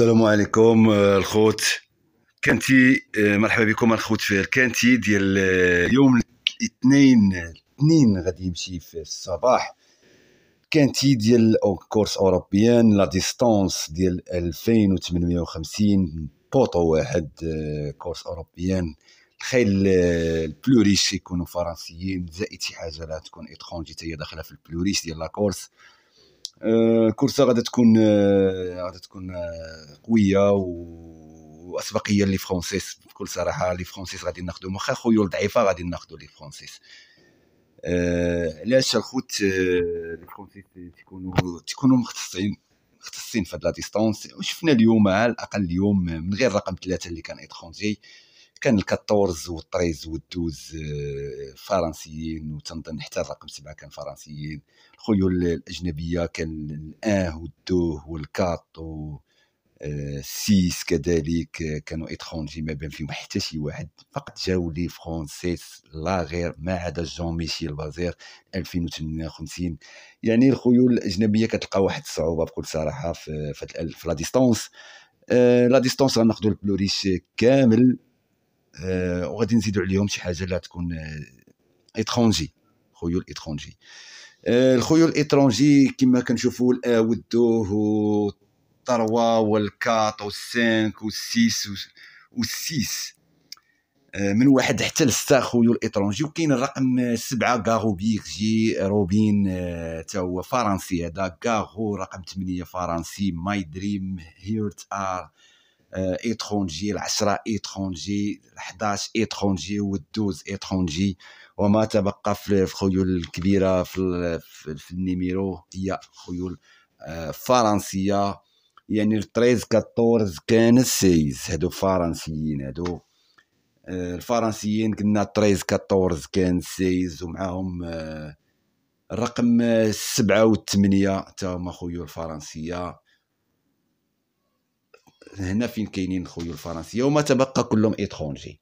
السلام عليكم آه، الخوت كانتي آه، مرحبا بكم الخوت في كانتي ديال آه، يوم الاثنين الاثنين غادي يمشي في الصباح كانتي ديال كورس اوروبيان لا ديستونس ديال 2850 بوطو واحد كورس اوروبيان تخيل البلوريش يكونوا فرنسيين زائد شي حاجه لا تكون اترونجي حتى داخله في البلوريش ديال لا كورس آه، كورسه غادا تكون آه، غادا تكون آه، قويه واسبقيه لي فرونسيس بكل صراحه لي فرونسيس غادي ناخذو واخا خويو الضعيفه غادي ناخذو لي فرونسيس علاش الخوت لي فرونسيس تيكونوا تيكونوا مختصين مختصين في هاد لا ديستونس وشفنا اليوم على الاقل اليوم من غير رقم ثلاثه اللي كان أه كان الكاتورز والطريز والدوز آه، فرنسيين وتنظن حتى الرقم سبعه كان فرنسيين الخيول الاجنبيه كان الاه والدوه والكات و آه، سيس كذلك آه، كانوا اتخونجي ما بين فيهم حتى شي واحد فقط جاو لي فرونسيس لا غير ما عدا جون ميشيل بازير 2058 يعني الخيول الاجنبيه كتلقى واحد الصعوبه بكل صراحه في في لا ديستونس لا ديستونس غناخذوا البلوريش كامل آه، وغادي نزيدوا عليهم شي حاجه لا تكون اتخونجي خيول اتخونجي الخيول آه، الاترونجي كما كنشوفوا الا والدوه والثروه و والسانك والسيس والسيس من واحد حتى لسته خيول الاترونجي وكاين الرقم سبعه غاغو بيكجي روبين حتى هو فرنسي هذا غاغو رقم ثمانيه فرنسي ماي دريم هيرت ار ايترونجي آه، العشرة ايترونجي الحداش ايترونجي والدوز ايترونجي وما تبقى في الخيول الكبيرة في, في النيميرو هي خيول آه، فرنسية يعني التريز كاتورز كان السيز هادو فرنسيين هادو آه، الفرنسيين كنا 13 كاتورز كان السيز ومعاهم الرقم سبعة وثمانية تا هما خيول فرنسية هنا فين كاينين خويا الفرنسيه وما تبقى كلهم اترونجي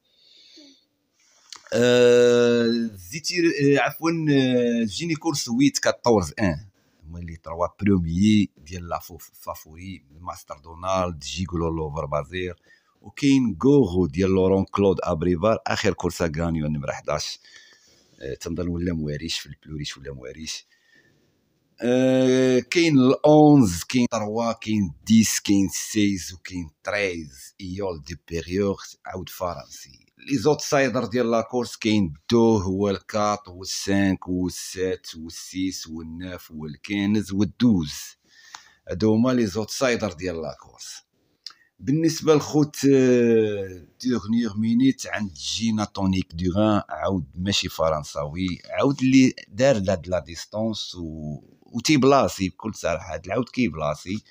آه، زيتي زيتير آه، عفوا آه، جيني كورس 8 14 ان هما لي تروا بروميي ديال لا فافوري ماستر دونالد جيغولو لوفر بازير وكاين غوغو ديال لورون كلود ابريفار اخر كورسا غانيو نمره 11 تنظن ولا مواريش في البلوريش ولا مواريش كاين ال11 كاين 3 كاين 10 كاين 6 وكاين 13 ايول دي بيريور عاود فرنسي لي زوت سايدر ديال لاكورس كاين دو هو الكات هو السانك هو السات هو السيس هو الناف هو الكنز هو الدوز هادو هما لي زوت سايدر ديال لاكورس بالنسبه لخوت ديغنيغ آه، مينيت عند جينا تونيك دوغان عاود ماشي فرنساوي عاود اللي دار لا ديستونس و بلاصي بكل صراحه هاد العود بلاصي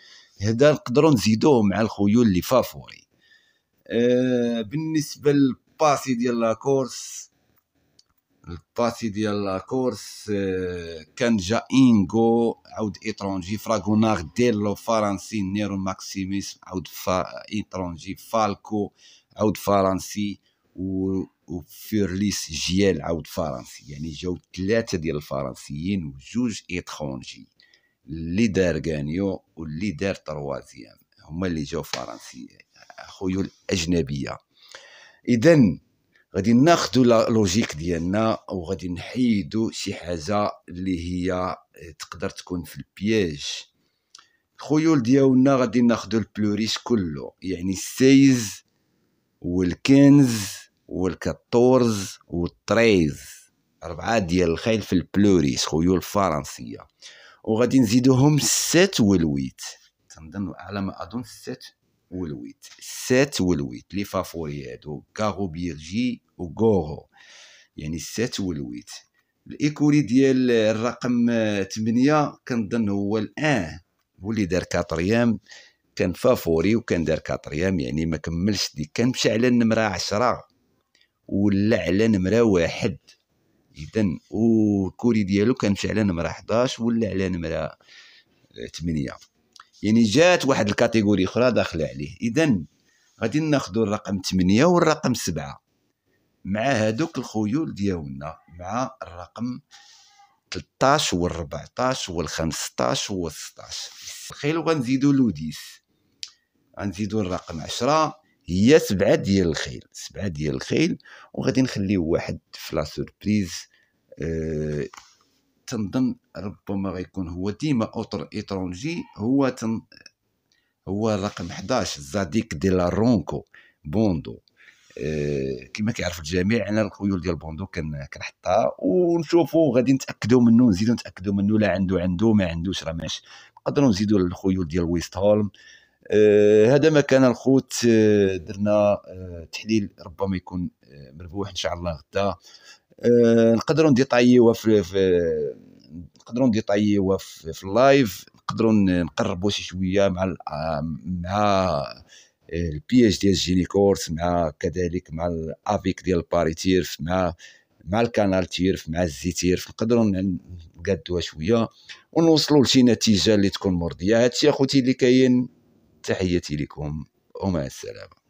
هذا نقدروا نزيدوه مع الخيول اللي فافوري آه، بالنسبه للباسي ديال لاكورس الباسي ديال لاكورس آه، كان جا انغو عاود اترونجي فراغونار ديلو فرنسي نيرو ماكسيميس عاود فا اترونجي فالكو عاود فرنسي و وفيرليس جيال عاود فرنسي يعني جاو ثلاثه ديال الفرنسيين وجوج إتخونجي اللي دار غانيو واللي دار تروازيام هما اللي جاو فرنسي خويو الاجنبيه اذا غادي ناخدو لوجيك ديالنا وغادي نحيدو شي حاجه اللي هي تقدر تكون في البياج الخيول ديالنا غادي ناخدو البلوريش كله يعني السيز والكنز والكاتورز والتريز أربعة ديال الخيل في البلوريس خيول الفرنسية وغادي نزيدوهم ست والويت تنظن على ما أظن ست والويت ست والويت لي فافوري هادو كارو بيرجي كوغو يعني ست والويت الايكوري ديال الرقم تمنية كنظن هو الان هو اللي دار كاتريام كان فافوري وكان دار كاتريام يعني ما كملش دي كان مشى على النمره عشرة ولا على نمره واحد اذا والكوري ديالو كان على نمره 11 ولا على نمره 8 يعني جات واحد الكاتيجوري اخرى داخله عليه اذا غادي ناخذ الرقم 8 والرقم 7 مع هذوك الخيول ديالنا مع الرقم 13 وال 14 وال 15 وال 16 الخيل وغنزيدو لوديس غنزيدو الرقم 10 هي سبعه ديال الخيل سبعه ديال الخيل وغادي نخليه واحد في لا سوربريز أه تنظن ربما غيكون هو ديما اوتر ايترونجي هو تن هو رقم 11 زاديك دي لا رونكو بوندو أه كما كيعرف الجميع انا الخيول ديال بوندو كنحطها ونشوفو غادي نتاكدو منه نزيدو نتاكدو منه لا عنده عنده ما عندوش راه ماشي نقدروا نزيدو الخيول ديال ويست هولم آه، هذا ما كان الخوت آه، درنا آه، تحليل ربما يكون مربوح ان شاء الله غدا نقدروا نديطاييوها في, نقدروا نديطايوها في, اللايف نقدروا نقربوا شي شويه مع مع البي اتش ديال كورس مع كذلك مع الافيك ديال باري تيرف مع مع الكانال تيرف مع الزي تيرف نقدروا نقادوها شويه ونوصلوا لشي نتيجه اللي تكون مرضيه هادشي اخوتي اللي كاين تحيتي لكم ومع السلامه